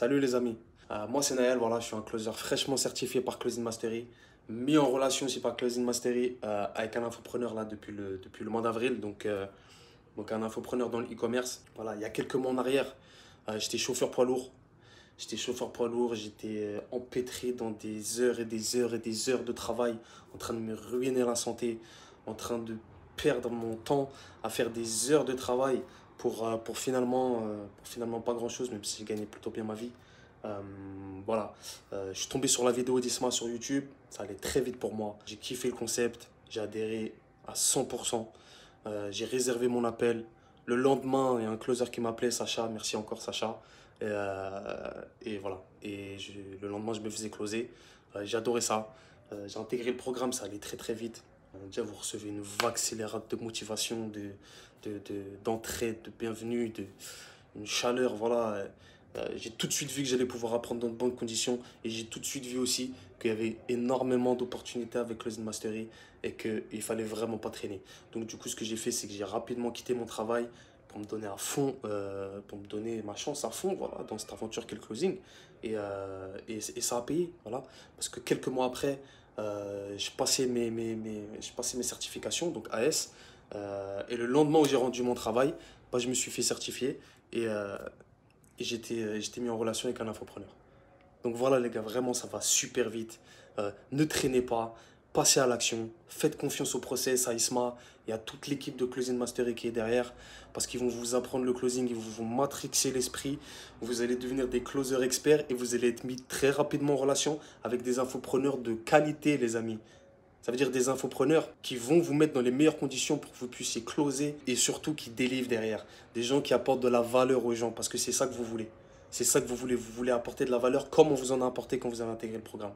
Salut les amis. Euh, moi c'est Naël, voilà, je suis un closer fraîchement certifié par Closing Mastery, mis en relation aussi par Closing Mastery euh, avec un infopreneur là depuis le, depuis le mois d'avril, donc, euh, donc un infopreneur dans le e-commerce. Voilà, il y a quelques mois en arrière, j'étais chauffeur poids lourd. J'étais chauffeur poids lourd, j'étais empêtré dans des heures et des heures et des heures de travail, en train de me ruiner la santé, en train de perdre mon temps à faire des heures de travail euh, pour, finalement, euh, finalement pas grand-chose, même si j'ai gagné plutôt bien ma vie. Euh, voilà, je suis tombé sur la vidéo d'Isma sur YouTube, ça allait très vite pour moi. J'ai kiffé le concept, j'ai adhéré à 100%, j'ai réservé mon appel. Le lendemain, il y a un closer qui m'appelait, Sacha, merci encore Sacha. Et, voilà, et le lendemain, je me faisais closer. J'adorais ça, j'ai intégré le programme, ça allait très très vite déjà, vous recevez une vague scélérate de motivation, de, de, d'entraide, de, bienvenue, de, une chaleur. Voilà, euh, j'ai tout de suite vu que j'allais pouvoir apprendre dans de bonnes conditions et j'ai tout de suite vu aussi qu'il y avait énormément d'opportunités avec le Mastery et qu'il fallait vraiment pas traîner. Donc, du coup, ce que j'ai fait, c'est que j'ai rapidement quitté mon travail pour me donner à fond, euh, pour me donner ma chance à fond voilà, dans cette aventure qu'est le closing. Et, ça a payé, voilà. Parce que quelques mois après, euh, je passais passé mes, mes, mes certifications, donc AS. Euh, et le lendemain où j'ai rendu mon travail, bah, je me suis fait certifier et, euh, j'étais, j'étais mis en relation avec un infopreneur. Donc voilà les gars, vraiment ça va super vite. ne traînez pas, passez à l'action, faites confiance au process, à Isma et à toute l'équipe de Closing Mastery qui est derrière, parce qu'ils vont vous apprendre le closing, ils vont vous matrixer l'esprit, vous allez devenir des closers experts et vous allez être mis très rapidement en relation avec des infopreneurs de qualité, les amis. Ça veut dire des infopreneurs qui vont vous mettre dans les meilleures conditions pour que vous puissiez closer et surtout qui délivrent derrière. Des gens qui apportent de la valeur aux gens parce que c'est ça que vous voulez. C'est ça que vous voulez. Vous voulez apporter de la valeur comme on vous en a apporté quand vous avez intégré le programme.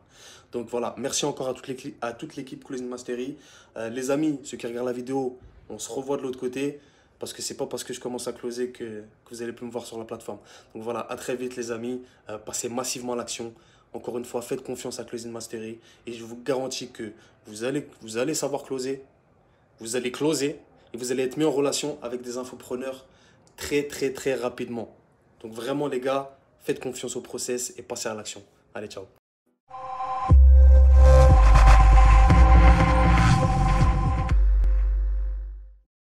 Donc voilà, merci encore à toute, l'équipe Closing Mastery. Euh, les amis, ceux qui regardent la vidéo, on se revoit de l'autre côté. Parce que c'est pas parce que je commence à closer que, que vous allez plus me voir sur la plateforme. Donc voilà, à très vite les amis. Euh, passez massivement à l'action. Encore une fois, faites confiance à Closing Mastery. Et je vous garantis que vous allez, vous allez savoir closer. Vous allez closer. Et vous allez être mis en relation avec des infopreneurs très très très rapidement. Donc vraiment les gars, faites confiance au process et passez à l'action. Allez, ciao